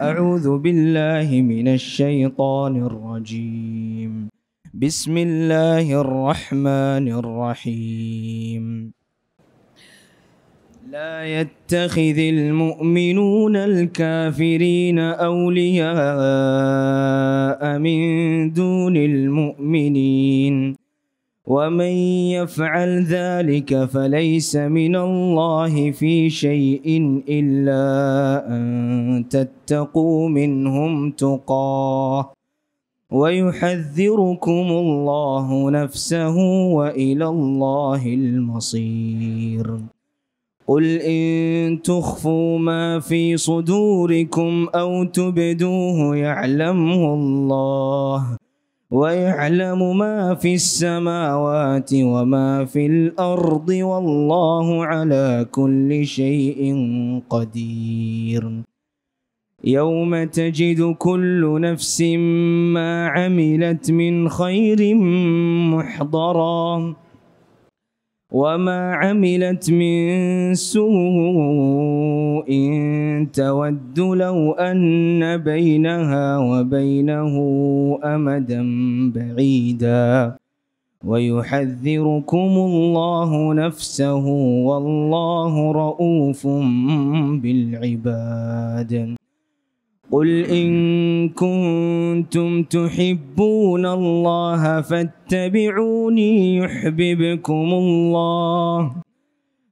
أعوذ بالله من الشيطان الرجيم بسم الله الرحمن الرحيم لا يتخذ المؤمنون الكافرين أولياء من دون المؤمنين ومن يفعل ذلك فليس من الله في شيء إلا أن تتقوا منهم تقاه ويحذركم الله نفسه وإلى الله المصير قل إن تخفوا ما في صدوركم أو تبدوه يعلمه الله ويعلم ما في السماوات وما في الأرض والله على كل شيء قدير يوم تجد كل نفس ما عملت من خير محضراً وما عملت من سوء تود لو أن بينها وبينه أمدا بعيدا ويحذركم الله نفسه والله رؤوف بالعباد قل إن كنتم تحبون الله فاتبعوني يحببكم الله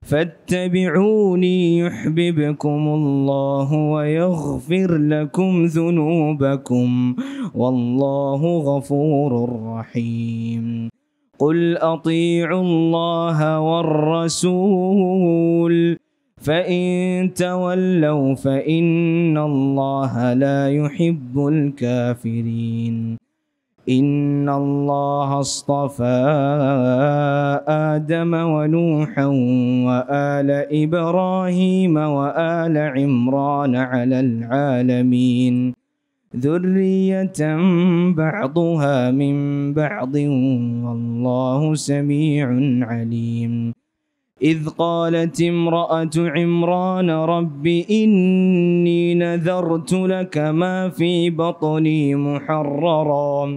فاتبعوني يحببكم الله ويغفر لكم ذنوبكم والله غفور رحيم قل أطيعوا الله والرسول فإن تولوا فإن الله لا يحب الكافرين إن الله اصطفى آدم ونوحا وآل إبراهيم وآل عمران على العالمين ذرية بعضها من بعض والله سميع عليم إذ قالت امرأة عمران رب إني نذرت لك ما في بطني محررا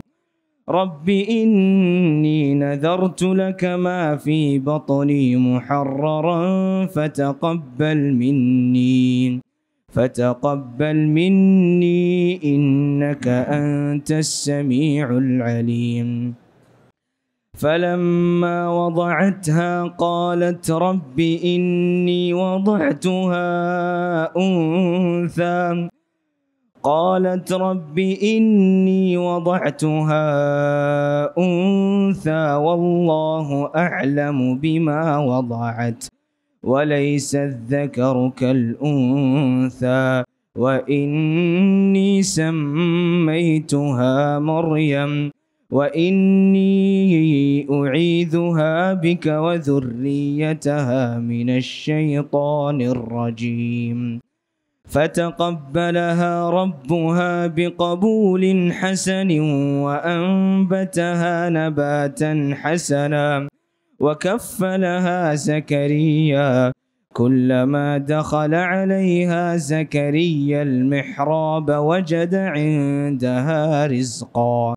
رب إني نذرت لك ما في بطني محررا فتقبل مني فتقبل مني إنك أنت السميع العليم فلما وضعتها قالت رب إني وضعتها أنثى قالت رب إني وضعتها أنثى والله أعلم بما وضعت وليس الذكر كالأنثى وإني سميتها مريم وإني أعيذها بك وذريتها من الشيطان الرجيم فتقبلها ربها بقبول حسن وأنبتها نباتا حسنا وكفلها زكريا كلما دخل عليها زكريا المحراب وجد عندها رزقا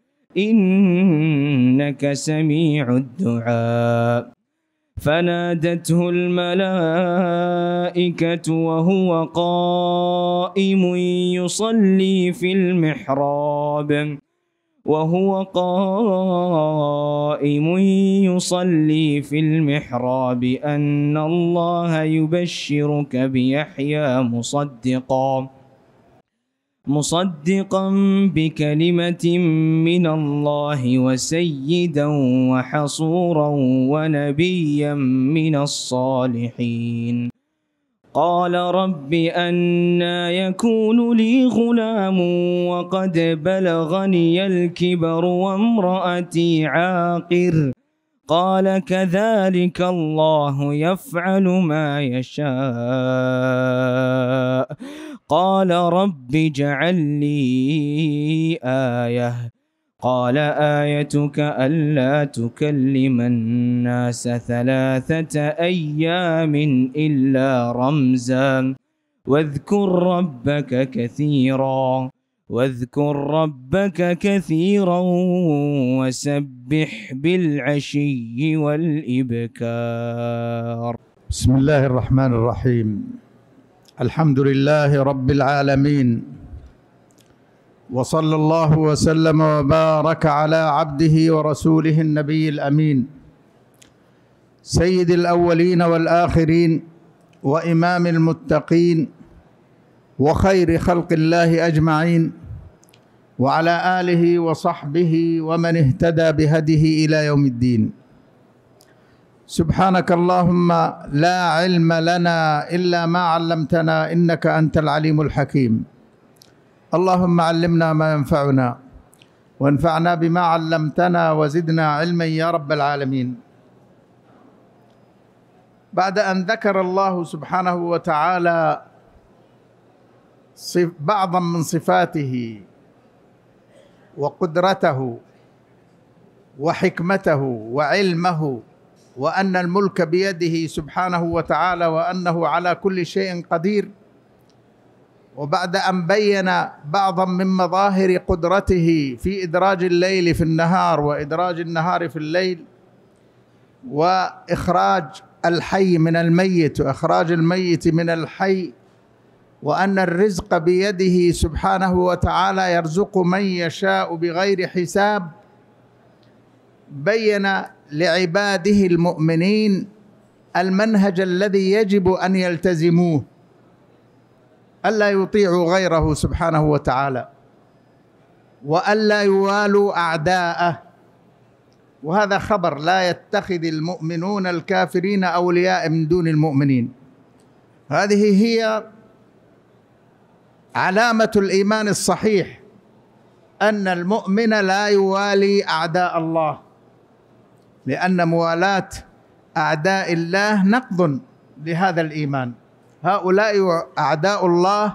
إنك سميع الدعاء فنادته الملائكة وهو قائم يصلي في المحراب وهو قائم يصلي في المحراب أن الله يبشرك بيحيى مصدقاً مصدقا بكلمة من الله وسيدا وحصورا ونبيا من الصالحين قال رب أنا يكون لي غلام وقد بلغني الكبر وامرأتي عاقر قال كذلك الله يفعل ما يشاء قال رب اجعل لي آية قال آيتك ألا تكلم الناس ثلاثة أيام إلا رمزا واذكر ربك كثيرا واذكر ربك كثيرا وسبح بالعشي والإبكار بسم الله الرحمن الرحيم الحمد لله رب العالمين وصلى الله وسلم وبارك على عبده ورسوله النبي الامين سيد الاولين والاخرين وامام المتقين وخير خلق الله اجمعين وعلى اله وصحبه ومن اهتدى بهديه الى يوم الدين سبحانك اللهم لا علم لنا الا ما علمتنا انك انت العليم الحكيم اللهم علمنا ما ينفعنا وانفعنا بما علمتنا وزدنا علما يا رب العالمين بعد ان ذكر الله سبحانه وتعالى بعضا من صفاته وقدرته وحكمته وعلمه وان الملك بيده سبحانه وتعالى وانه على كل شيء قدير وبعد ان بين بعضا من مظاهر قدرته في ادراج الليل في النهار وادراج النهار في الليل واخراج الحي من الميت واخراج الميت من الحي وان الرزق بيده سبحانه وتعالى يرزق من يشاء بغير حساب بين لعباده المؤمنين المنهج الذي يجب ان يلتزموه الا يطيعوا غيره سبحانه وتعالى والا يوالوا اعداءه وهذا خبر لا يتخذ المؤمنون الكافرين اولياء من دون المؤمنين هذه هي علامه الايمان الصحيح ان المؤمن لا يوالي اعداء الله لأن موالاة أعداء الله نقض لهذا الإيمان هؤلاء أعداء الله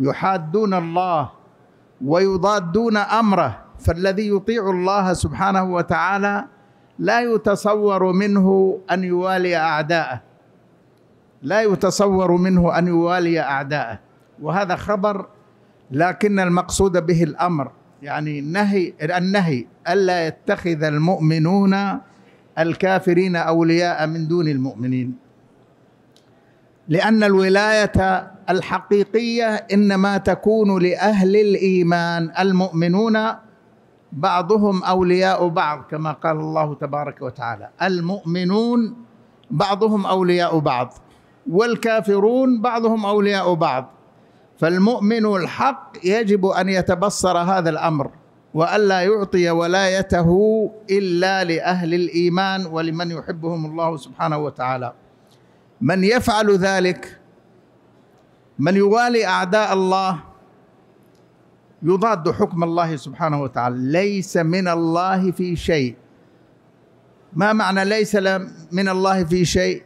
يحادون الله ويضادون أمره فالذي يطيع الله سبحانه وتعالى لا يتصور منه أن يوالي أعداءه لا يتصور منه أن يوالي أعداءه وهذا خبر لكن المقصود به الأمر يعني النهي النهي ألا يتخذ المؤمنون الكافرين اولياء من دون المؤمنين لان الولايه الحقيقيه انما تكون لاهل الايمان المؤمنون بعضهم اولياء بعض كما قال الله تبارك وتعالى المؤمنون بعضهم اولياء بعض والكافرون بعضهم اولياء بعض فالمؤمن الحق يجب ان يتبصر هذا الامر والا يعطي ولايته الا لاهل الايمان ولمن يحبهم الله سبحانه وتعالى من يفعل ذلك من يوالي اعداء الله يضاد حكم الله سبحانه وتعالى ليس من الله في شيء ما معنى ليس من الله في شيء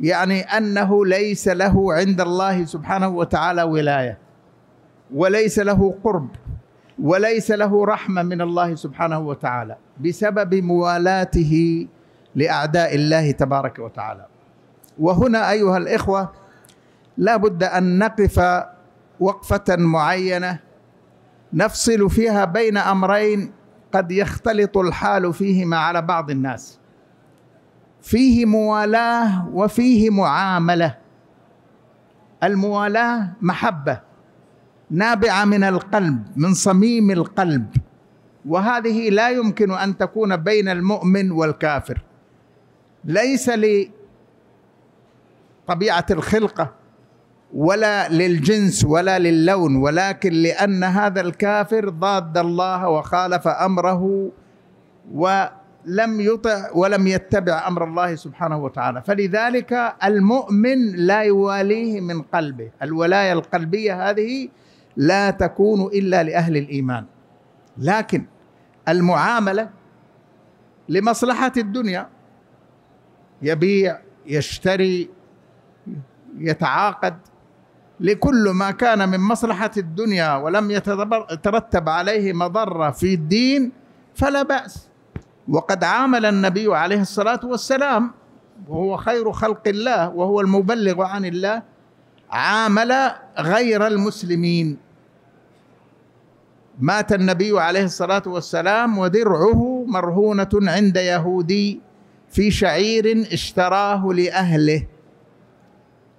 يعني انه ليس له عند الله سبحانه وتعالى ولايه وليس له قرب وليس له رحمه من الله سبحانه وتعالى بسبب موالاته لاعداء الله تبارك وتعالى وهنا ايها الاخوه لا بد ان نقف وقفه معينه نفصل فيها بين امرين قد يختلط الحال فيهما على بعض الناس فيه موالاه وفيه معامله الموالاه محبه نابعه من القلب من صميم القلب وهذه لا يمكن ان تكون بين المؤمن والكافر ليس لطبيعه الخلقه ولا للجنس ولا للون ولكن لان هذا الكافر ضاد الله وخالف امره ولم يطع ولم يتبع امر الله سبحانه وتعالى فلذلك المؤمن لا يواليه من قلبه الولايه القلبيه هذه لا تكون الا لاهل الايمان لكن المعامله لمصلحه الدنيا يبيع يشتري يتعاقد لكل ما كان من مصلحه الدنيا ولم يترتب عليه مضره في الدين فلا باس وقد عامل النبي عليه الصلاه والسلام وهو خير خلق الله وهو المبلغ عن الله عامل غير المسلمين مات النبي عليه الصلاة والسلام ودرعه مرهونة عند يهودي في شعير اشتراه لأهله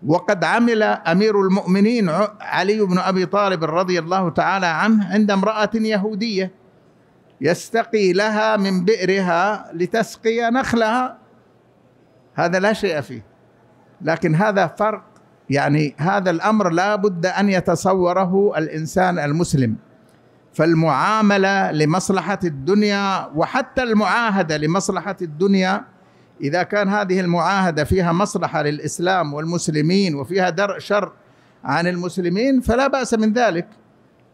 وقد عمل أمير المؤمنين علي بن أبي طالب رضي الله تعالى عنه عند امرأة يهودية يستقي لها من بئرها لتسقي نخلها هذا لا شيء فيه لكن هذا فرق يعني هذا الأمر لا بد أن يتصوره الإنسان المسلم فالمعامله لمصلحه الدنيا وحتى المعاهده لمصلحه الدنيا اذا كان هذه المعاهده فيها مصلحه للاسلام والمسلمين وفيها درء شر عن المسلمين فلا باس من ذلك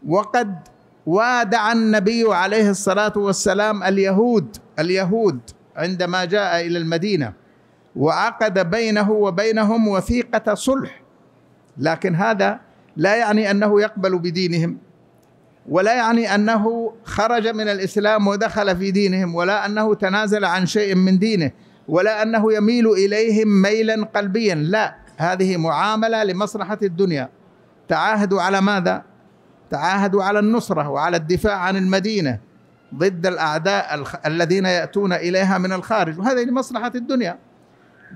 وقد وادع النبي عليه الصلاه والسلام اليهود اليهود عندما جاء الى المدينه وعقد بينه وبينهم وثيقه صلح لكن هذا لا يعني انه يقبل بدينهم ولا يعني انه خرج من الاسلام ودخل في دينهم ولا انه تنازل عن شيء من دينه ولا انه يميل اليهم ميلا قلبيا لا هذه معامله لمصلحه الدنيا تعاهدوا على ماذا تعاهدوا على النصره وعلى الدفاع عن المدينه ضد الاعداء الذين ياتون اليها من الخارج وهذا لمصلحه الدنيا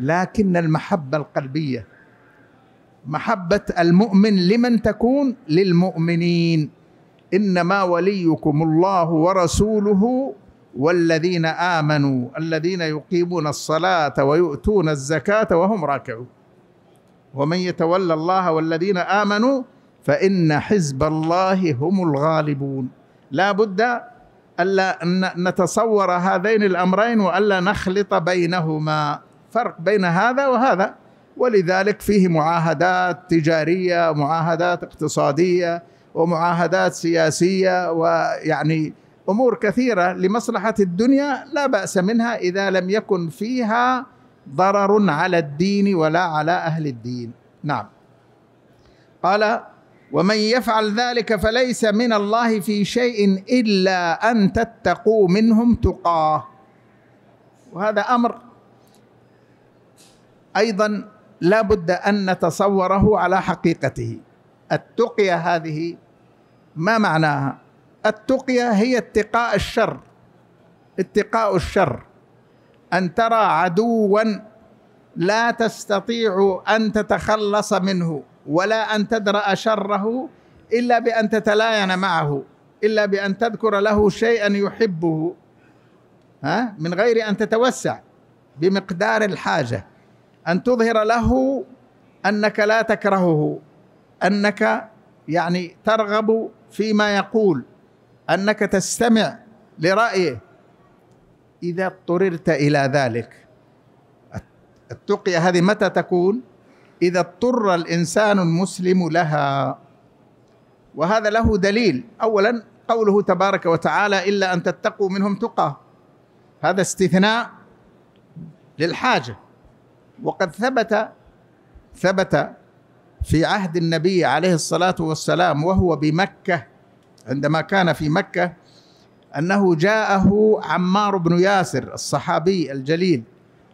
لكن المحبه القلبيه محبه المؤمن لمن تكون للمؤمنين انما وليكم الله ورسوله والذين امنوا الذين يقيمون الصلاه ويؤتون الزكاه وهم راكعون ومن يتولى الله والذين امنوا فان حزب الله هم الغالبون لا بد الا نتصور هذين الامرين والا نخلط بينهما فرق بين هذا وهذا ولذلك فيه معاهدات تجاريه معاهدات اقتصاديه ومعاهدات سياسيه ويعني امور كثيره لمصلحه الدنيا لا باس منها اذا لم يكن فيها ضرر على الدين ولا على اهل الدين نعم قال ومن يفعل ذلك فليس من الله في شيء الا ان تتقوا منهم تقاه وهذا امر ايضا لا بد ان نتصوره على حقيقته التقيه هذه ما معناها التقية هي اتقاء الشر اتقاء الشر أن ترى عدوا لا تستطيع أن تتخلص منه ولا أن تدرأ شره إلا بأن تتلاين معه إلا بأن تذكر له شيئا يحبه ها من غير أن تتوسع بمقدار الحاجة أن تظهر له أنك لا تكرهه أنك يعني ترغب فيما يقول انك تستمع لرايه اذا اضطررت الى ذلك التقيه هذه متى تكون اذا اضطر الانسان المسلم لها وهذا له دليل اولا قوله تبارك وتعالى الا ان تتقوا منهم تقى هذا استثناء للحاجه وقد ثبت ثبت في عهد النبي عليه الصلاة والسلام وهو بمكة عندما كان في مكة أنه جاءه عمار بن ياسر الصحابي الجليل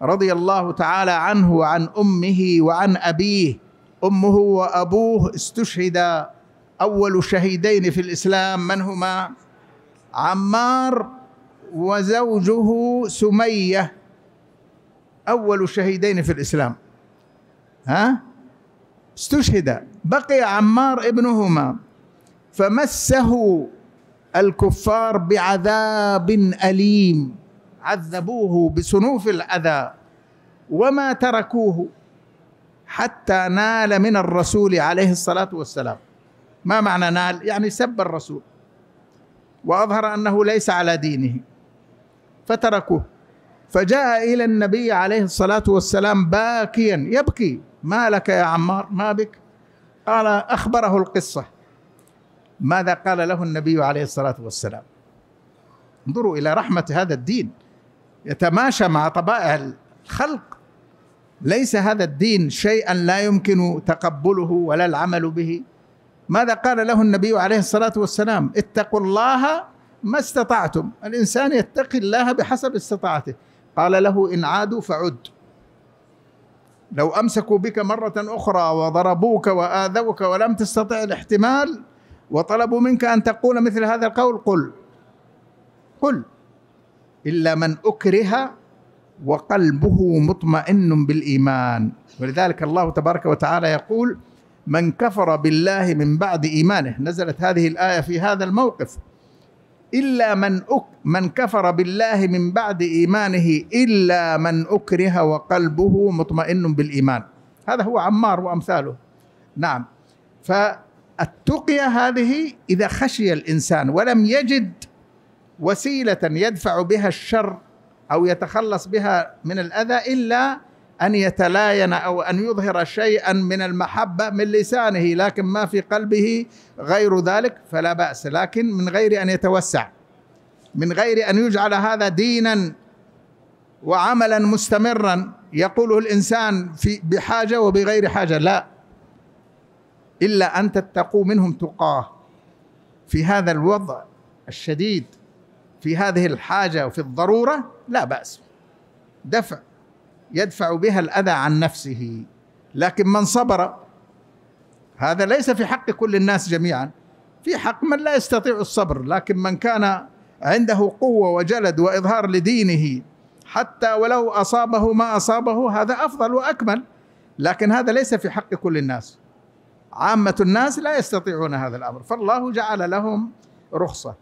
رضي الله تعالى عنه وعن أمه وعن أبيه أمه وأبوه استشهدا أول شهيدين في الإسلام من هما عمار وزوجه سمية أول شهيدين في الإسلام ها استشهد بقي عمار ابنهما فمسه الكفار بعذاب اليم عذبوه بصنوف الاذى وما تركوه حتى نال من الرسول عليه الصلاه والسلام ما معنى نال يعني سب الرسول واظهر انه ليس على دينه فتركوه فجاء إلى النبي عليه الصلاة والسلام باكيا يبكي ما لك يا عمار ما بك قال أخبره القصة ماذا قال له النبي عليه الصلاة والسلام انظروا إلى رحمة هذا الدين يتماشى مع طبائع الخلق ليس هذا الدين شيئا لا يمكن تقبله ولا العمل به ماذا قال له النبي عليه الصلاه والسلام اتقوا الله ما استطعتم الانسان يتقي الله بحسب استطاعته قال له إن عادوا فعد لو أمسكوا بك مرة أخرى وضربوك وآذوك ولم تستطع الاحتمال وطلبوا منك أن تقول مثل هذا القول قل قل إلا من أكره وقلبه مطمئن بالإيمان ولذلك الله تبارك وتعالى يقول من كفر بالله من بعد إيمانه نزلت هذه الآية في هذا الموقف إلا من أك من كفر بالله من بعد إيمانه إلا من أكره وقلبه مطمئن بالإيمان هذا هو عمار وأمثاله نعم فالتقية هذه إذا خشي الإنسان ولم يجد وسيلة يدفع بها الشر أو يتخلص بها من الأذى إلا أن يتلاين أو أن يظهر شيئا من المحبة من لسانه لكن ما في قلبه غير ذلك فلا بأس لكن من غير أن يتوسع من غير أن يجعل هذا دينا وعملا مستمرا يقوله الإنسان في بحاجة وبغير حاجة لا إلا أن تتقوا منهم تقاه في هذا الوضع الشديد في هذه الحاجة وفي الضرورة لا بأس دفع يدفع بها الاذى عن نفسه لكن من صبر هذا ليس في حق كل الناس جميعا في حق من لا يستطيع الصبر لكن من كان عنده قوه وجلد واظهار لدينه حتى ولو اصابه ما اصابه هذا افضل واكمل لكن هذا ليس في حق كل الناس عامه الناس لا يستطيعون هذا الامر فالله جعل لهم رخصه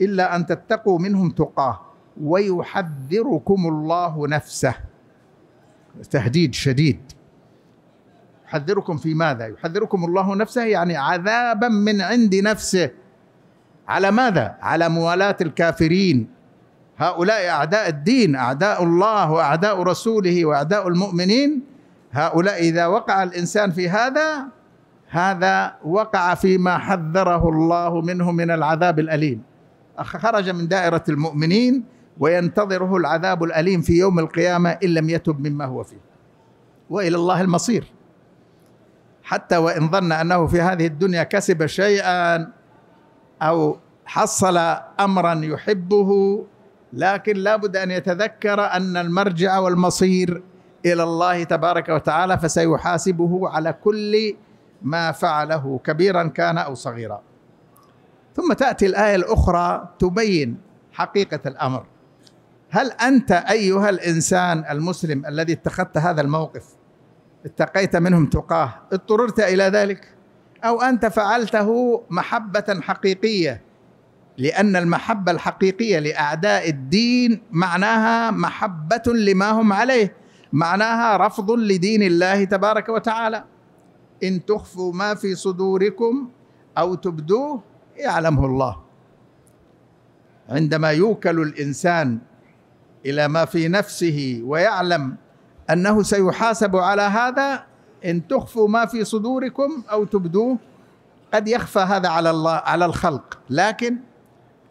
الا ان تتقوا منهم تقاه ويحذركم الله نفسه تهديد شديد يحذركم في ماذا يحذركم الله نفسه يعني عذابا من عند نفسه على ماذا على موالاه الكافرين هؤلاء اعداء الدين اعداء الله واعداء رسوله واعداء المؤمنين هؤلاء اذا وقع الانسان في هذا هذا وقع فيما حذره الله منه من العذاب الاليم خرج من دائره المؤمنين وينتظره العذاب الأليم في يوم القيامة إن لم يتب مما هو فيه وإلى الله المصير حتى وإن ظن أنه في هذه الدنيا كسب شيئا أو حصل أمرا يحبه لكن لابد أن يتذكر أن المرجع والمصير إلى الله تبارك وتعالى فسيحاسبه على كل ما فعله كبيرا كان أو صغيرا ثم تأتي الآية الأخرى تبين حقيقة الأمر هل انت ايها الانسان المسلم الذي اتخذت هذا الموقف اتقيت منهم تقاه اضطررت الى ذلك او انت فعلته محبه حقيقيه لان المحبه الحقيقيه لاعداء الدين معناها محبه لما هم عليه معناها رفض لدين الله تبارك وتعالى ان تخفوا ما في صدوركم او تبدوه يعلمه الله عندما يوكل الانسان الى ما في نفسه ويعلم انه سيحاسب على هذا ان تخفوا ما في صدوركم او تبدوه قد يخفى هذا على الله على الخلق لكن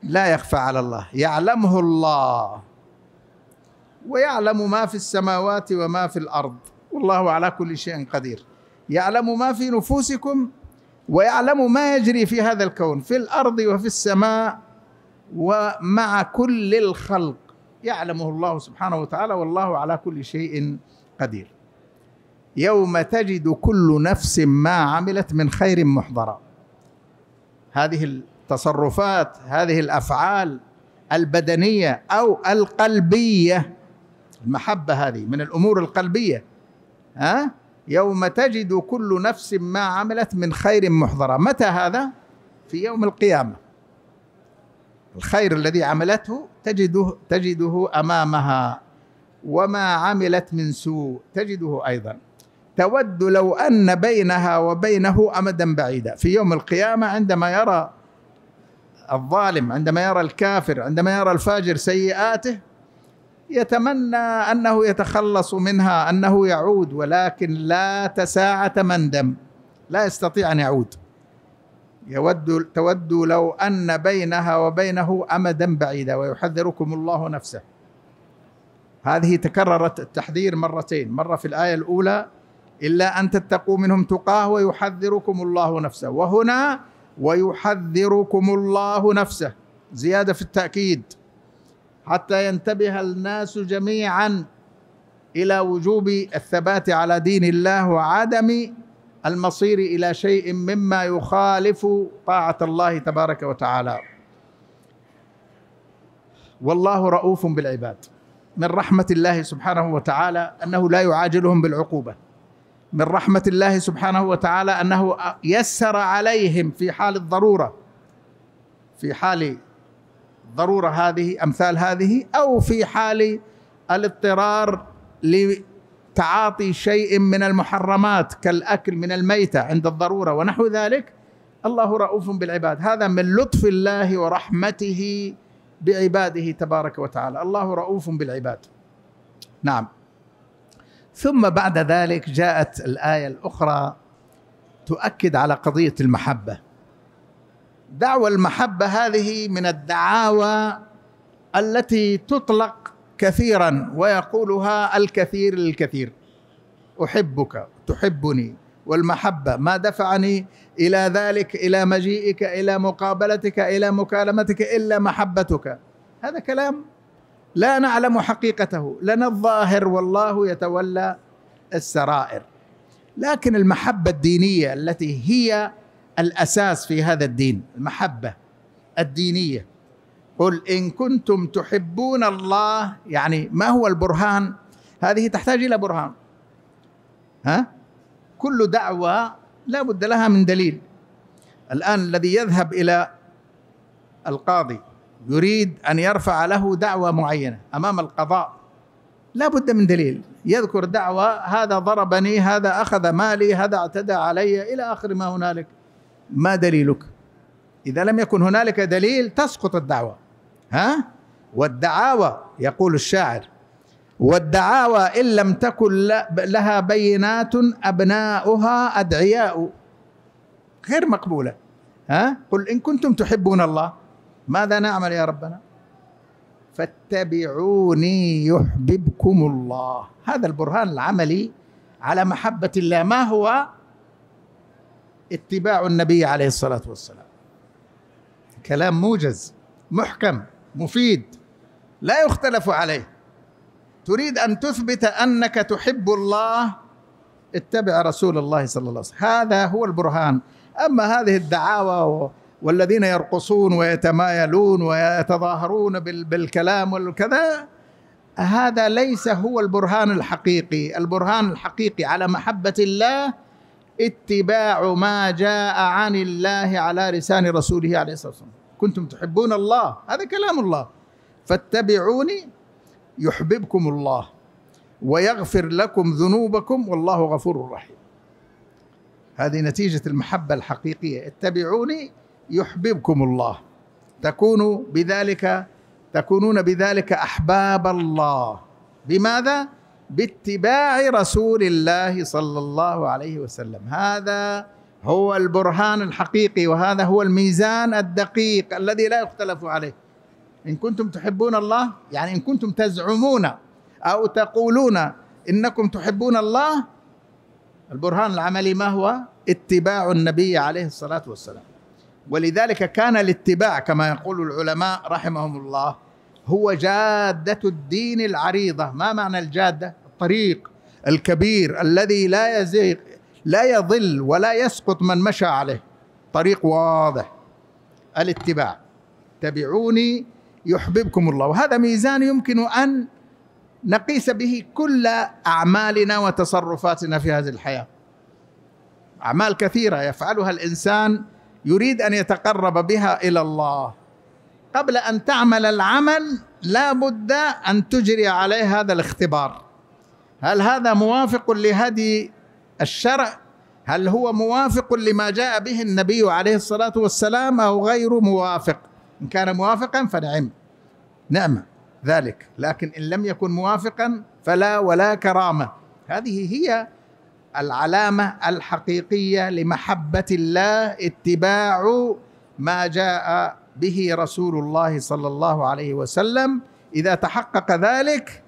لا يخفى على الله يعلمه الله ويعلم ما في السماوات وما في الارض والله على كل شيء قدير يعلم ما في نفوسكم ويعلم ما يجري في هذا الكون في الارض وفي السماء ومع كل الخلق يعلمه الله سبحانه وتعالى والله على كل شيء قدير يوم تجد كل نفس ما عملت من خير محضرا هذه التصرفات هذه الافعال البدنيه او القلبيه المحبه هذه من الامور القلبيه ها يوم تجد كل نفس ما عملت من خير محضرا متى هذا في يوم القيامه الخير الذي عملته تجده تجده امامها وما عملت من سوء تجده ايضا تود لو ان بينها وبينه امدا بعيدا في يوم القيامه عندما يرى الظالم عندما يرى الكافر عندما يرى الفاجر سيئاته يتمنى انه يتخلص منها انه يعود ولكن لا تساعه مندم لا يستطيع ان يعود يود تود لو أن بينها وبينه أمدا بعيدا ويحذركم الله نفسه هذه تكررت التحذير مرتين مرة في الآية الأولى إلا أن تتقوا منهم تقاه ويحذركم الله نفسه وهنا ويحذركم الله نفسه زيادة في التأكيد حتى ينتبه الناس جميعا إلى وجوب الثبات على دين الله وعدم المصير الى شيء مما يخالف طاعه الله تبارك وتعالى والله رؤوف بالعباد من رحمه الله سبحانه وتعالى انه لا يعاجلهم بالعقوبه من رحمه الله سبحانه وتعالى انه يسر عليهم في حال الضروره في حال الضروره هذه امثال هذه او في حال الاضطرار تعاطي شيء من المحرمات كالاكل من الميته عند الضروره ونحو ذلك الله رؤوف بالعباد هذا من لطف الله ورحمته بعباده تبارك وتعالى الله رؤوف بالعباد نعم ثم بعد ذلك جاءت الايه الاخرى تؤكد على قضيه المحبه دعوى المحبه هذه من الدعاوى التي تطلق كثيرا ويقولها الكثير للكثير احبك تحبني والمحبه ما دفعني الى ذلك الى مجيئك الى مقابلتك الى مكالمتك الا محبتك هذا كلام لا نعلم حقيقته لنا الظاهر والله يتولى السرائر لكن المحبه الدينيه التي هي الاساس في هذا الدين المحبه الدينيه قل إن كنتم تحبون الله يعني ما هو البرهان هذه تحتاج إلى برهان ها كل دعوة لا بد لها من دليل الآن الذي يذهب إلى القاضي يريد أن يرفع له دعوة معينة أمام القضاء لا بد من دليل يذكر دعوة هذا ضربني هذا أخذ مالي هذا اعتدى علي إلى آخر ما هنالك ما دليلك إذا لم يكن هنالك دليل تسقط الدعوة ها والدعاوى يقول الشاعر والدعاوى إن لم تكن لها بينات أبناؤها أدعياء غير مقبولة ها قل إن كنتم تحبون الله ماذا نعمل يا ربنا فاتبعوني يحببكم الله هذا البرهان العملي على محبة الله ما هو اتباع النبي عليه الصلاة والسلام كلام موجز محكم مفيد لا يختلف عليه تريد ان تثبت انك تحب الله اتبع رسول الله صلى الله عليه وسلم هذا هو البرهان اما هذه الدعاوى والذين يرقصون ويتمايلون ويتظاهرون بالكلام والكذا هذا ليس هو البرهان الحقيقي البرهان الحقيقي على محبه الله اتباع ما جاء عن الله على لسان رسوله عليه الصلاه والسلام كنتم تحبون الله هذا كلام الله فاتبعوني يحببكم الله ويغفر لكم ذنوبكم والله غفور رحيم هذه نتيجة المحبة الحقيقية اتبعوني يحببكم الله تكونوا بذلك تكونون بذلك أحباب الله بماذا؟ باتباع رسول الله صلى الله عليه وسلم هذا هو البرهان الحقيقي وهذا هو الميزان الدقيق الذي لا يختلف عليه ان كنتم تحبون الله يعني ان كنتم تزعمون او تقولون انكم تحبون الله البرهان العملي ما هو اتباع النبي عليه الصلاه والسلام ولذلك كان الاتباع كما يقول العلماء رحمهم الله هو جاده الدين العريضه ما معنى الجاده الطريق الكبير الذي لا يزيغ لا يضل ولا يسقط من مشى عليه طريق واضح الاتباع تبعوني يحببكم الله وهذا ميزان يمكن ان نقيس به كل اعمالنا وتصرفاتنا في هذه الحياه اعمال كثيره يفعلها الانسان يريد ان يتقرب بها الى الله قبل ان تعمل العمل لا بد ان تجري عليه هذا الاختبار هل هذا موافق لهدي الشرع هل هو موافق لما جاء به النبي عليه الصلاة والسلام أو غير موافق إن كان موافقا فنعم نعم ذلك لكن إن لم يكن موافقا فلا ولا كرامة هذه هي العلامة الحقيقية لمحبة الله اتباع ما جاء به رسول الله صلى الله عليه وسلم إذا تحقق ذلك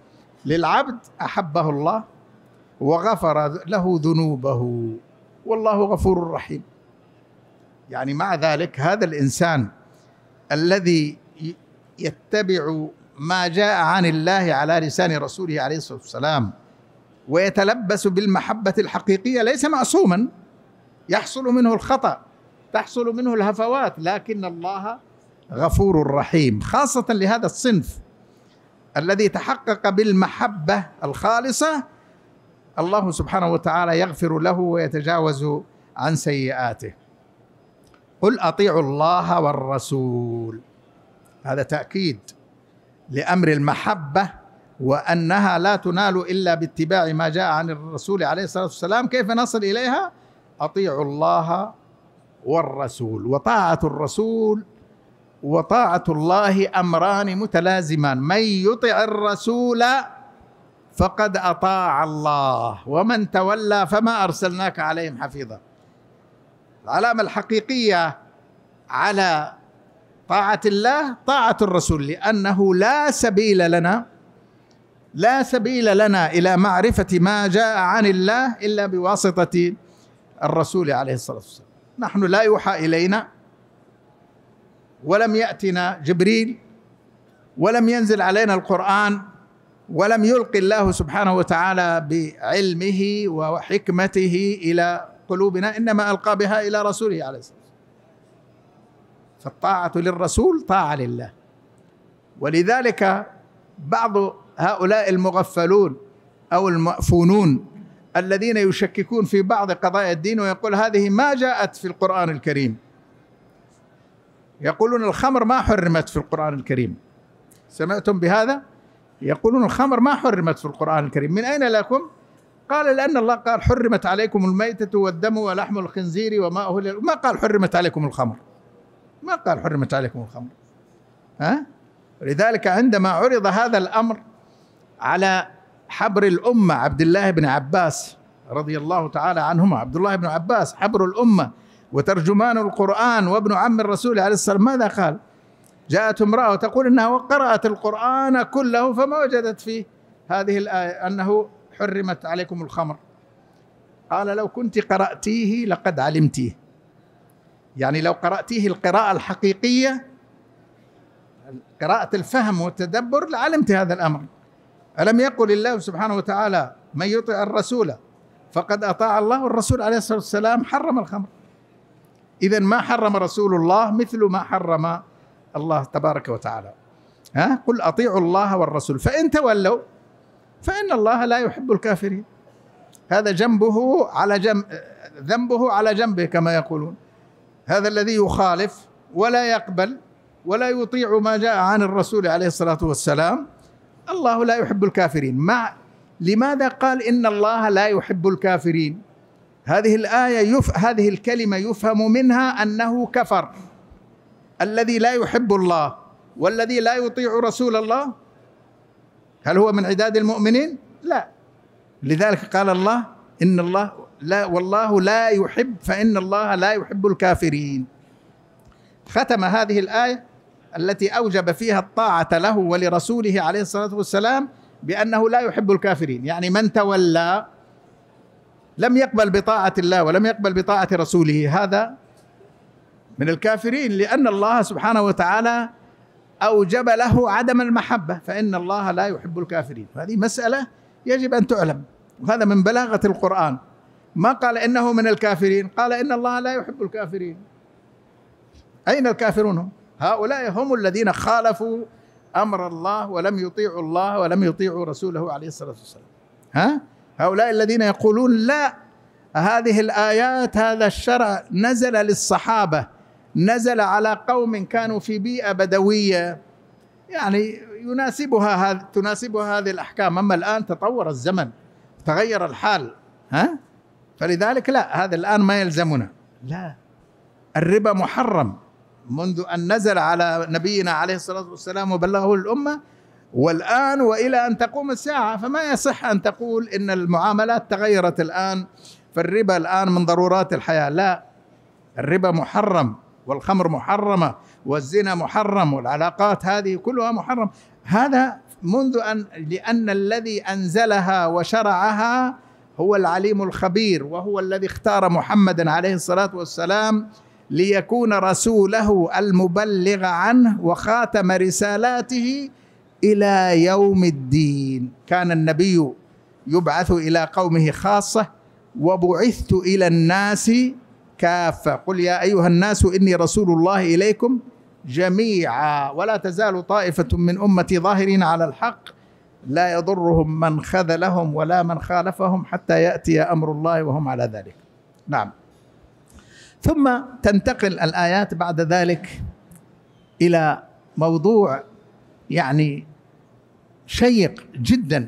للعبد أحبه الله وغفر له ذنوبه والله غفور رحيم يعني مع ذلك هذا الانسان الذي يتبع ما جاء عن الله على لسان رسوله عليه الصلاه والسلام ويتلبس بالمحبه الحقيقيه ليس معصوما يحصل منه الخطا تحصل منه الهفوات لكن الله غفور رحيم خاصه لهذا الصنف الذي تحقق بالمحبه الخالصه الله سبحانه وتعالى يغفر له ويتجاوز عن سيئاته قل اطيعوا الله والرسول هذا تاكيد لامر المحبه وانها لا تنال الا باتباع ما جاء عن الرسول عليه الصلاه والسلام كيف نصل اليها اطيعوا الله والرسول وطاعه الرسول وطاعه الله امران متلازمان من يطع الرسول فقد اطاع الله ومن تولى فما ارسلناك عليهم حفيظا العلامه الحقيقيه على طاعه الله طاعه الرسول لانه لا سبيل لنا لا سبيل لنا الى معرفه ما جاء عن الله الا بواسطه الرسول عليه الصلاه والسلام نحن لا يوحى الينا ولم ياتنا جبريل ولم ينزل علينا القران ولم يلقي الله سبحانه وتعالى بعلمه وحكمته الى قلوبنا انما القى بها الى رسوله عليه الصلاه والسلام فالطاعه للرسول طاعه لله ولذلك بعض هؤلاء المغفلون او المأفونون الذين يشككون في بعض قضايا الدين ويقول هذه ما جاءت في القران الكريم يقولون الخمر ما حرمت في القران الكريم سمعتم بهذا يقولون الخمر ما حرمت في القرآن الكريم من أين لكم؟ قال لأن الله قال حرمت عليكم الميتة والدم ولحم الخنزير وما أهل ما قال حرمت عليكم الخمر ما قال حرمت عليكم الخمر ها؟ لذلك عندما عرض هذا الأمر على حبر الأمة عبد الله بن عباس رضي الله تعالى عنهما عبد الله بن عباس حبر الأمة وترجمان القرآن وابن عم الرسول عليه الصلاة والسلام ماذا قال؟ جاءت امرأة تقول أنها قرأت القرآن كله فما وجدت فيه هذه الآية أنه حرمت عليكم الخمر قال لو كنت قرأتيه لقد علمتيه يعني لو قرأتيه القراءة الحقيقية قراءة الفهم والتدبر لعلمت هذا الأمر ألم يقل الله سبحانه وتعالى من يطع الرسول فقد أطاع الله والرسول عليه الصلاة والسلام حرم الخمر إذا ما حرم رسول الله مثل ما حرم الله تبارك وتعالى ها قل اطيعوا الله والرسول فان تولوا فان الله لا يحب الكافرين هذا جنبه على جنب ذنبه على جنبه كما يقولون هذا الذي يخالف ولا يقبل ولا يطيع ما جاء عن الرسول عليه الصلاه والسلام الله لا يحب الكافرين مع لماذا قال ان الله لا يحب الكافرين هذه الايه يف هذه الكلمه يفهم منها انه كفر الذي لا يحب الله والذي لا يطيع رسول الله هل هو من عداد المؤمنين لا لذلك قال الله ان الله لا والله لا يحب فان الله لا يحب الكافرين ختم هذه الايه التي اوجب فيها الطاعه له ولرسوله عليه الصلاه والسلام بانه لا يحب الكافرين يعني من تولى لم يقبل بطاعه الله ولم يقبل بطاعه رسوله هذا من الكافرين لأن الله سبحانه وتعالى أوجب له عدم المحبة فإن الله لا يحب الكافرين هذه مسألة يجب أن تعلم وهذا من بلاغة القرآن ما قال إنه من الكافرين قال إن الله لا يحب الكافرين أين الكافرون هم؟ هؤلاء هم الذين خالفوا أمر الله ولم يطيعوا الله ولم يطيعوا رسوله عليه الصلاة والسلام ها؟ هؤلاء الذين يقولون لا هذه الآيات هذا الشرع نزل للصحابة نزل على قوم كانوا في بيئه بدويه يعني يناسبها هذ... تناسبها هذه الاحكام اما الان تطور الزمن تغير الحال ها فلذلك لا هذا الان ما يلزمنا لا الربا محرم منذ ان نزل على نبينا عليه الصلاه والسلام وبلغه الامه والان والى ان تقوم الساعه فما يصح ان تقول ان المعاملات تغيرت الان فالربا الان من ضرورات الحياه لا الربا محرم والخمر محرمة والزنا محرم والعلاقات هذه كلها محرم هذا منذ أن لأن الذي أنزلها وشرعها هو العليم الخبير وهو الذي اختار محمدا عليه الصلاة والسلام ليكون رسوله المبلغ عنه وخاتم رسالاته الى يوم الدين كان النبي يبعث الى قومه خاصه وبعثت الى الناس كافة قل يا أيها الناس إني رسول الله إليكم جميعا ولا تزال طائفة من أمتي ظاهرين على الحق لا يضرهم من خذلهم ولا من خالفهم حتى يأتي أمر الله وهم على ذلك نعم ثم تنتقل الآيات بعد ذلك إلى موضوع يعني شيق جدا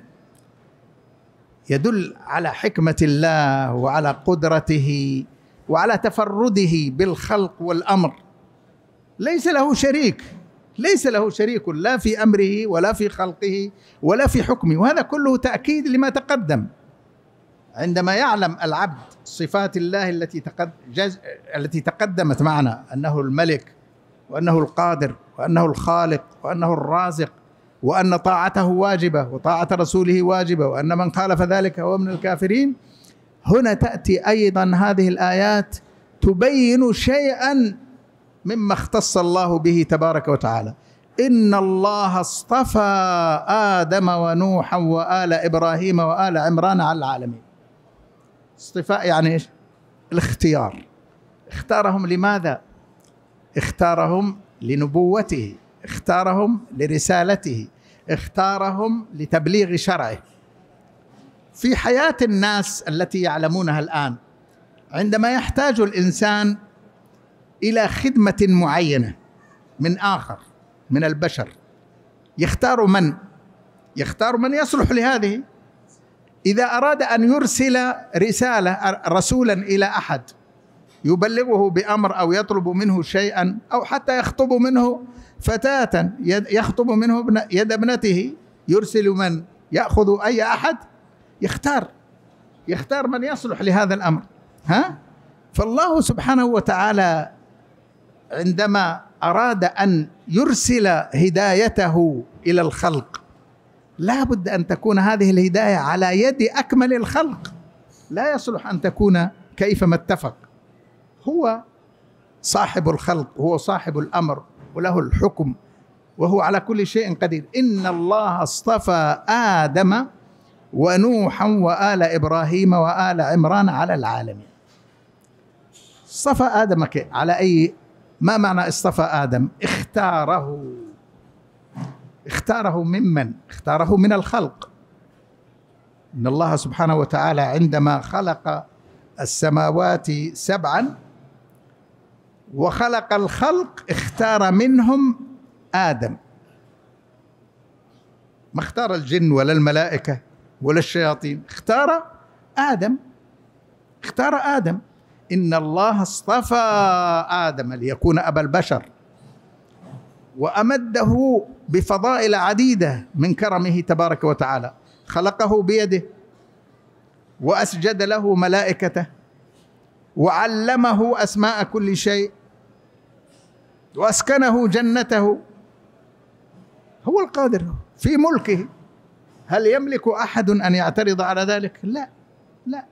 يدل على حكمة الله وعلى قدرته وعلى تفرده بالخلق والامر ليس له شريك ليس له شريك لا في امره ولا في خلقه ولا في حكمه وهذا كله تاكيد لما تقدم عندما يعلم العبد صفات الله التي التي تقدمت معنا انه الملك وانه القادر وانه الخالق وانه الرازق وان طاعته واجبه وطاعه رسوله واجبه وان من خالف ذلك هو من الكافرين هنا تاتي ايضا هذه الايات تبين شيئا مما اختص الله به تبارك وتعالى ان الله اصطفى ادم ونوحا وال ابراهيم وال عمران على العالمين اصطفاء يعني ايش الاختيار اختارهم لماذا اختارهم لنبوته اختارهم لرسالته اختارهم لتبليغ شرعه في حياه الناس التي يعلمونها الان عندما يحتاج الانسان الى خدمه معينه من اخر من البشر يختار من يختار من يصلح لهذه اذا اراد ان يرسل رساله رسولا الى احد يبلغه بامر او يطلب منه شيئا او حتى يخطب منه فتاه يخطب منه يد ابنته يرسل من ياخذ اي احد يختار يختار من يصلح لهذا الامر ها فالله سبحانه وتعالى عندما اراد ان يرسل هدايته الى الخلق لا بد ان تكون هذه الهدايه على يد اكمل الخلق لا يصلح ان تكون كيفما اتفق هو صاحب الخلق هو صاحب الامر وله الحكم وهو على كل شيء قدير ان الله اصطفى ادم ونوحا وآل إبراهيم وآل عمران على العالمين اصطفى آدم على أي ما معنى اصطفى آدم اختاره اختاره ممن اختاره من الخلق إن الله سبحانه وتعالى عندما خلق السماوات سبعا وخلق الخلق اختار منهم آدم ما اختار الجن ولا الملائكة ولا الشياطين اختار آدم اختار آدم إن الله اصطفى آدم ليكون أبا البشر وأمده بفضائل عديدة من كرمه تبارك وتعالى خلقه بيده وأسجد له ملائكته وعلمه أسماء كل شيء وأسكنه جنته هو القادر في ملكه هل يملك أحد أن يعترض على ذلك؟ لا لا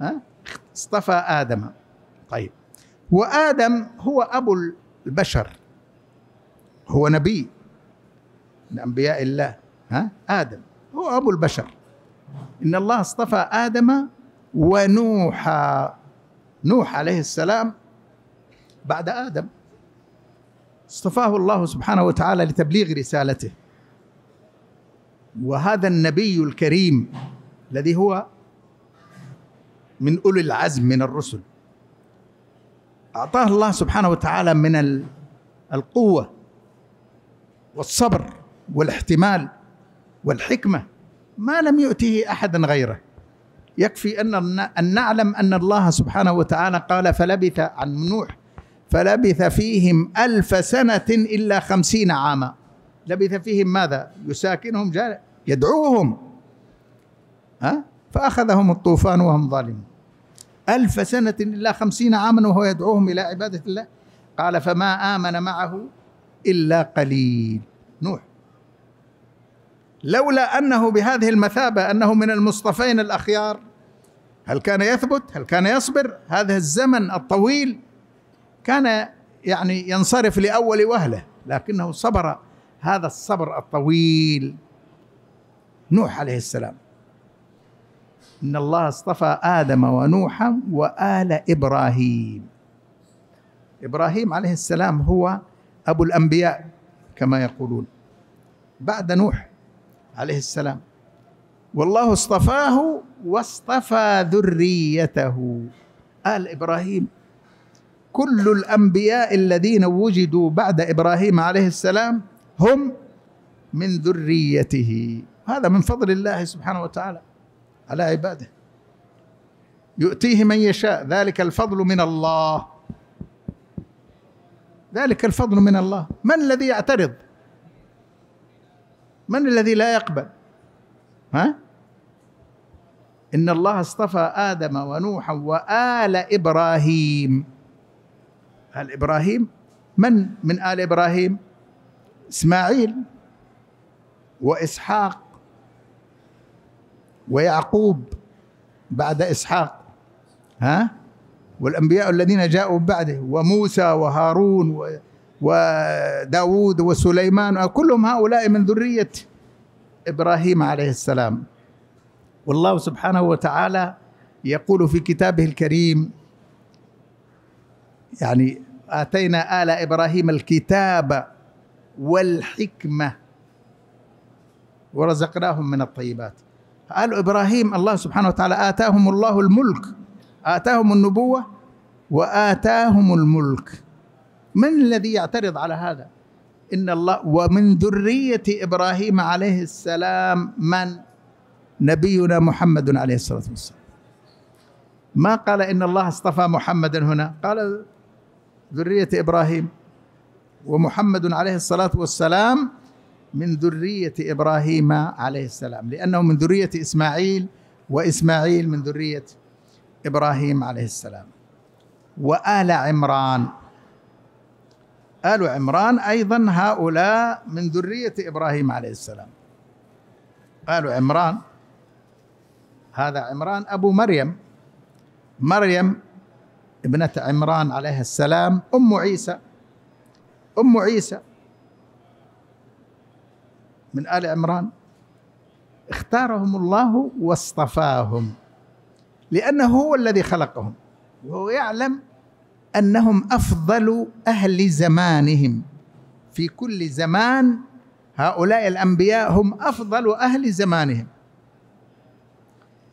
ها؟ اصطفى آدم طيب وآدم هو أبو البشر هو نبي من أنبياء الله ها آدم هو أبو البشر إن الله اصطفى آدم ونوح نوح عليه السلام بعد آدم اصطفاه الله سبحانه وتعالى لتبليغ رسالته وهذا النبي الكريم الذي هو من اولي العزم من الرسل اعطاه الله سبحانه وتعالى من القوه والصبر والاحتمال والحكمه ما لم يؤته احدا غيره يكفي ان ان نعلم ان الله سبحانه وتعالى قال فلبث عن نوح فلبث فيهم ألف سنة إلا خمسين عاما لبث فيهم ماذا يساكنهم يدعوهم ها فأخذهم الطوفان وهم ظالمون ألف سنة إلا خمسين عاما وهو يدعوهم إلى عبادة الله قال فما آمن معه إلا قليل نوح لولا أنه بهذه المثابة أنه من المصطفين الأخيار هل كان يثبت هل كان يصبر هذا الزمن الطويل كان يعني ينصرف لأول وهلة لكنه صبر هذا الصبر الطويل نوح عليه السلام إن الله اصطفى آدم ونوحا وآل إبراهيم إبراهيم عليه السلام هو أبو الأنبياء كما يقولون بعد نوح عليه السلام والله اصطفاه واصطفى ذريته آل إبراهيم كل الأنبياء الذين وجدوا بعد إبراهيم عليه السلام هم من ذريته هذا من فضل الله سبحانه وتعالى على عباده يؤتيه من يشاء ذلك الفضل من الله ذلك الفضل من الله من الذي يعترض من الذي لا يقبل ها ان الله اصطفى ادم ونوحا وال ابراهيم ال ابراهيم من من ال ابراهيم اسماعيل واسحاق ويعقوب بعد إسحاق ها والأنبياء الذين جاءوا بعده وموسى وهارون و وداود وسليمان كلهم هؤلاء من ذرية إبراهيم عليه السلام والله سبحانه وتعالى يقول في كتابه الكريم يعني آتينا آل إبراهيم الكتاب والحكمة ورزقناهم من الطيبات قال إبراهيم الله سبحانه وتعالى آتاهم الله الملك آتاهم النبوة وآتاهم الملك من الذي يعترض على هذا إن الله ومن ذرية إبراهيم عليه السلام من نبينا محمد عليه الصلاة والسلام ما قال إن الله اصطفى محمدا هنا قال ذرية إبراهيم ومحمد عليه الصلاة والسلام من ذرية إبراهيم عليه السلام لأنه من ذرية إسماعيل وإسماعيل من ذرية إبراهيم عليه السلام وآل عمران آل عمران أيضا هؤلاء من ذرية إبراهيم عليه السلام آل عمران هذا عمران أبو مريم مريم ابنة عمران عليه السلام أم عيسى أم عيسى من آل عمران اختارهم الله واصطفاهم لأنه هو الذي خلقهم وهو يعلم أنهم أفضل أهل زمانهم في كل زمان هؤلاء الأنبياء هم أفضل أهل زمانهم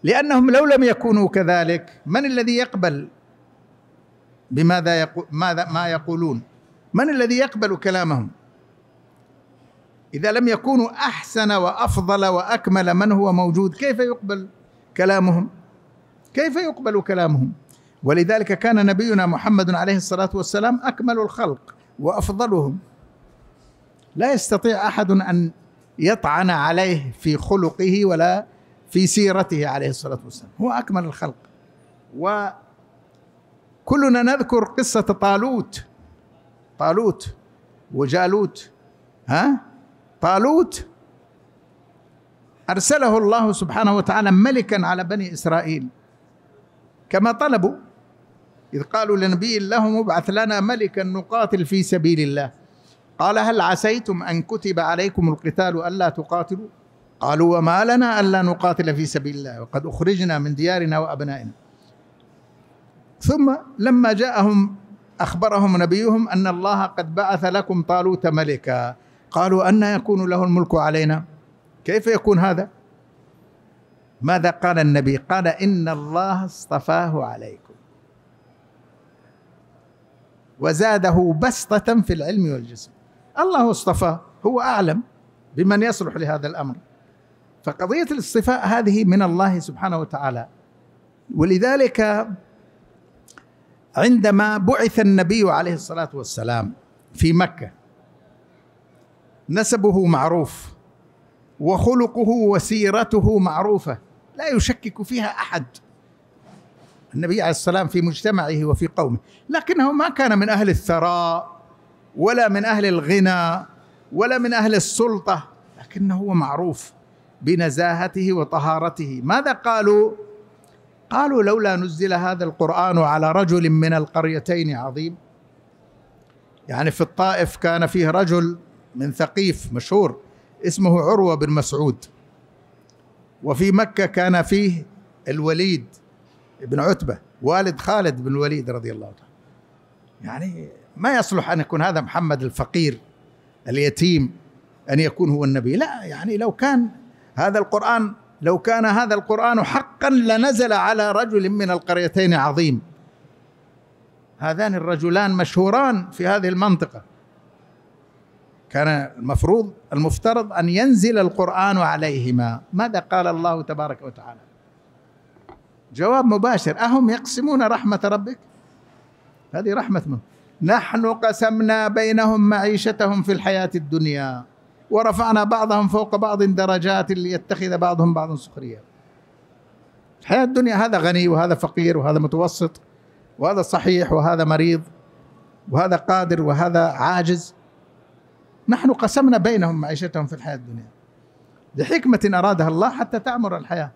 لأنهم لو لم يكونوا كذلك من الذي يقبل بماذا يقو ماذا ما يقولون من الذي يقبل كلامهم إذا لم يكونوا أحسن وأفضل وأكمل من هو موجود كيف يقبل كلامهم كيف يقبل كلامهم ولذلك كان نبينا محمد عليه الصلاة والسلام أكمل الخلق وأفضلهم لا يستطيع أحد أن يطعن عليه في خلقه ولا في سيرته عليه الصلاة والسلام هو أكمل الخلق وكلنا نذكر قصة طالوت طالوت وجالوت ها طالوت أرسله الله سبحانه وتعالى ملكا على بني إسرائيل كما طلبوا إذ قالوا لنبي الله ابعث لنا ملكا نقاتل في سبيل الله قال هل عسيتم أن كتب عليكم القتال ألا تقاتلوا قالوا وما لنا ألا نقاتل في سبيل الله وقد أخرجنا من ديارنا وأبنائنا ثم لما جاءهم أخبرهم نبيهم أن الله قد بعث لكم طالوت ملكا قالوا أن يكون له الملك علينا كيف يكون هذا ماذا قال النبي قال إن الله اصطفاه عليكم وزاده بسطة في العلم والجسم الله اصطفاه هو أعلم بمن يصلح لهذا الأمر فقضية الاصطفاء هذه من الله سبحانه وتعالى ولذلك عندما بعث النبي عليه الصلاة والسلام في مكة نسبه معروف وخلقه وسيرته معروفه لا يشكك فيها احد النبي عليه السلام في مجتمعه وفي قومه لكنه ما كان من أهل الثراء ولا من أهل الغنى ولا من أهل السلطة لكنه هو معروف بنزاهته وطهارته ماذا قالوا قالوا لولا نزل هذا القرآن على رجل من القريتين عظيم يعني في الطائف كان فيه رجل من ثقيف مشهور اسمه عروة بن مسعود وفي مكة كان فيه الوليد بن عتبة والد خالد بن الوليد رضي الله عنه يعني ما يصلح أن يكون هذا محمد الفقير اليتيم أن يكون هو النبي لا يعني لو كان هذا القرآن لو كان هذا القرآن حقا لنزل على رجل من القريتين عظيم هذان الرجلان مشهوران في هذه المنطقة كان المفروض المفترض أن ينزل القرآن عليهما ماذا قال الله تبارك وتعالى جواب مباشر أهم يقسمون رحمة ربك هذه رحمة من نحن قسمنا بينهم معيشتهم في الحياة الدنيا ورفعنا بعضهم فوق بعض درجات ليتخذ بعضهم بعضا سخريا الحياة الدنيا هذا غني وهذا فقير وهذا متوسط وهذا صحيح وهذا مريض وهذا قادر وهذا عاجز نحن قسمنا بينهم معيشتهم في الحياة الدنيا لحكمة أرادها الله حتى تعمر الحياة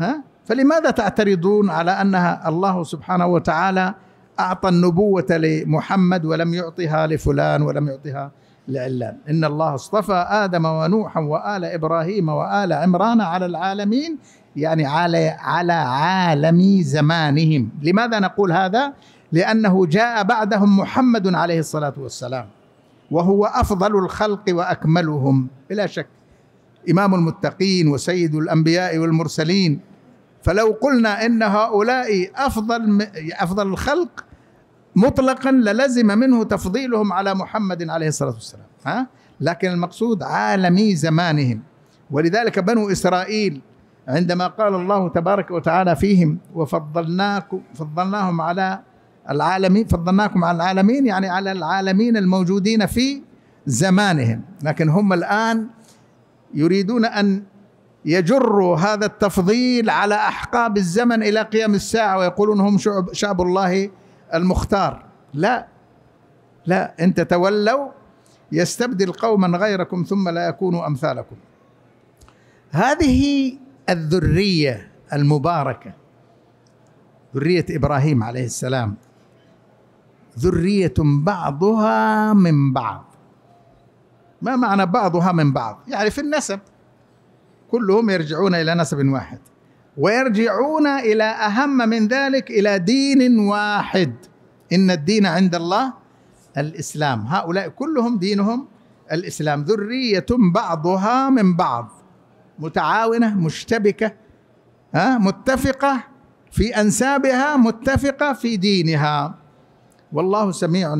ها؟ فلماذا تعترضون على أنها الله سبحانه وتعالى أعطى النبوة لمحمد ولم يعطها لفلان ولم يعطها لعلان إن الله اصطفى آدم ونوحا وآل إبراهيم وآل عمران على العالمين يعني على على عالم زمانهم لماذا نقول هذا لأنه جاء بعدهم محمد عليه الصلاة والسلام وهو افضل الخلق واكملهم بلا شك امام المتقين وسيد الانبياء والمرسلين فلو قلنا ان هؤلاء افضل افضل الخلق مطلقا للزم منه تفضيلهم على محمد عليه الصلاه والسلام ها لكن المقصود عالمي زمانهم ولذلك بنو اسرائيل عندما قال الله تبارك وتعالى فيهم وفضلناكم فضلناهم على العالمين فضلناكم على العالمين يعني على العالمين الموجودين في زمانهم لكن هم الآن يريدون أن يجروا هذا التفضيل على أحقاب الزمن إلى قيام الساعة ويقولون هم شعب, شعب الله المختار لا لا إن تتولوا يستبدل قوما غيركم ثم لا يكونوا أمثالكم هذه الذرية المباركة ذرية إبراهيم عليه السلام ذرية بعضها من بعض ما معنى بعضها من بعض يعني في النسب كلهم يرجعون إلى نسب واحد ويرجعون إلى أهم من ذلك إلى دين واحد إن الدين عند الله الإسلام هؤلاء كلهم دينهم الإسلام ذرية بعضها من بعض متعاونة مشتبكة متفقة في أنسابها متفقة في دينها والله سميع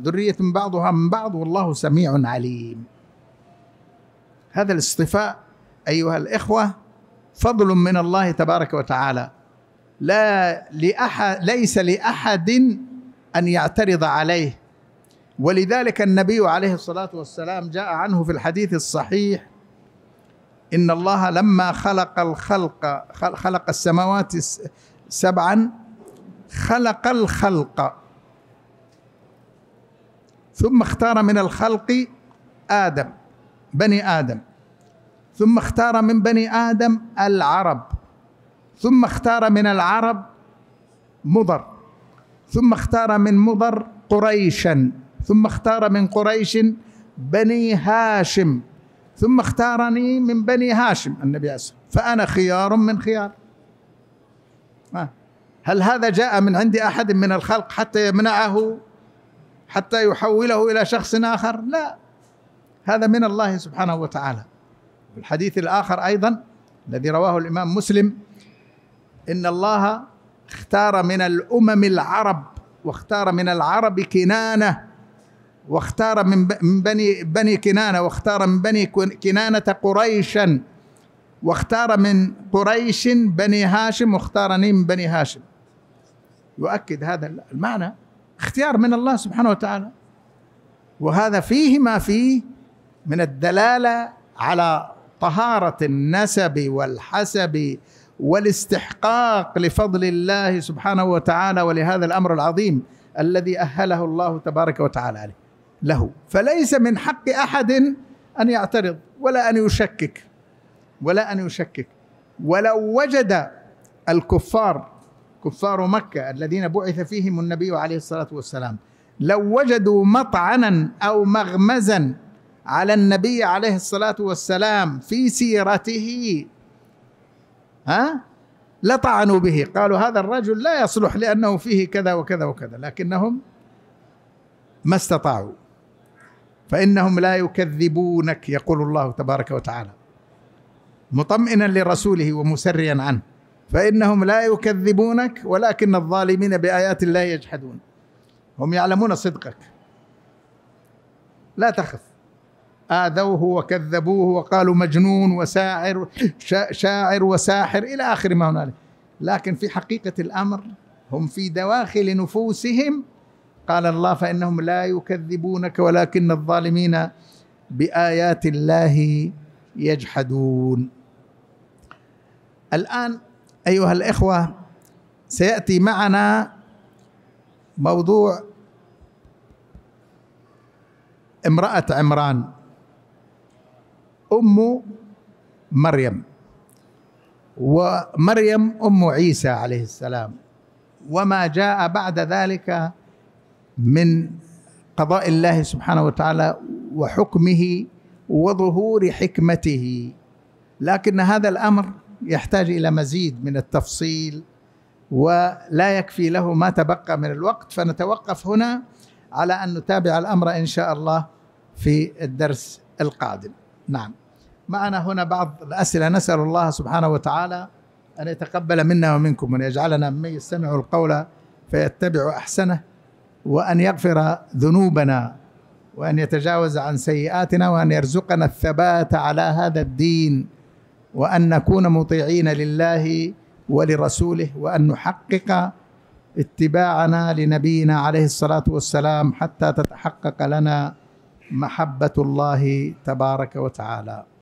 ذرية من بعضها من بعض والله سميع عليم هذا الاصطفاء أيها الإخوة فضل من الله تبارك وتعالى لا لأحد ليس لأحد أن يعترض عليه ولذلك النبي عليه الصلاة والسلام جاء عنه في الحديث الصحيح إن الله لما خلق الخلق خلق السماوات سبعا خلق الخلق ثم اختار من الخلق آدم بني آدم ثم اختار من بني آدم العرب ثم اختار من العرب مضر ثم اختار من مضر قريشا ثم اختار من قريش بني هاشم ثم اختارني من بني هاشم النبي عليه فأنا خيار من خيار آه. هل هذا جاء من عند أحد من الخلق حتى يمنعه حتى يحوله الى شخص اخر لا هذا من الله سبحانه وتعالى الحديث الاخر ايضا الذي رواه الامام مسلم ان الله اختار من الامم العرب واختار من العرب كنانه واختار من بني بني كنانه واختار من بني كنانه قريشا واختار من قريش بني هاشم واختارني من بني هاشم يؤكد هذا المعنى اختيار من الله سبحانه وتعالى وهذا فيه ما فيه من الدلاله على طهاره النسب والحسب والاستحقاق لفضل الله سبحانه وتعالى ولهذا الامر العظيم الذي اهله الله تبارك وتعالى له فليس من حق احد ان يعترض ولا ان يشكك ولا ان يشكك ولو وجد الكفار كفار مكة الذين بعث فيهم النبي عليه الصلاة والسلام لو وجدوا مطعنا أو مغمزا على النبي عليه الصلاة والسلام في سيرته ها لطعنوا به قالوا هذا الرجل لا يصلح لأنه فيه كذا وكذا وكذا لكنهم ما استطاعوا فإنهم لا يكذبونك يقول الله تبارك وتعالى مطمئنا لرسوله ومسريا عنه فإنهم لا يكذبونك ولكن الظالمين بآيات الله يجحدون هم يعلمون صدقك لا تخف آذوه وكذبوه وقالوا مجنون وساعر شاعر وساحر إلى آخر ما هنالك لكن في حقيقة الأمر هم في دواخل نفوسهم قال الله فإنهم لا يكذبونك ولكن الظالمين بآيات الله يجحدون الآن أيها الإخوة سيأتي معنا موضوع امرأة عمران أم مريم ومريم أم عيسى عليه السلام وما جاء بعد ذلك من قضاء الله سبحانه وتعالى وحكمه وظهور حكمته لكن هذا الأمر يحتاج الى مزيد من التفصيل ولا يكفي له ما تبقى من الوقت فنتوقف هنا على ان نتابع الامر ان شاء الله في الدرس القادم. نعم. معنا هنا بعض الاسئله نسال الله سبحانه وتعالى ان يتقبل منا ومنكم وان يجعلنا ممن يستمع القول فيتبع احسنه وان يغفر ذنوبنا وان يتجاوز عن سيئاتنا وان يرزقنا الثبات على هذا الدين وأن نكون مطيعين لله ولرسوله وأن نحقق اتباعنا لنبينا عليه الصلاة والسلام حتى تتحقق لنا محبة الله تبارك وتعالى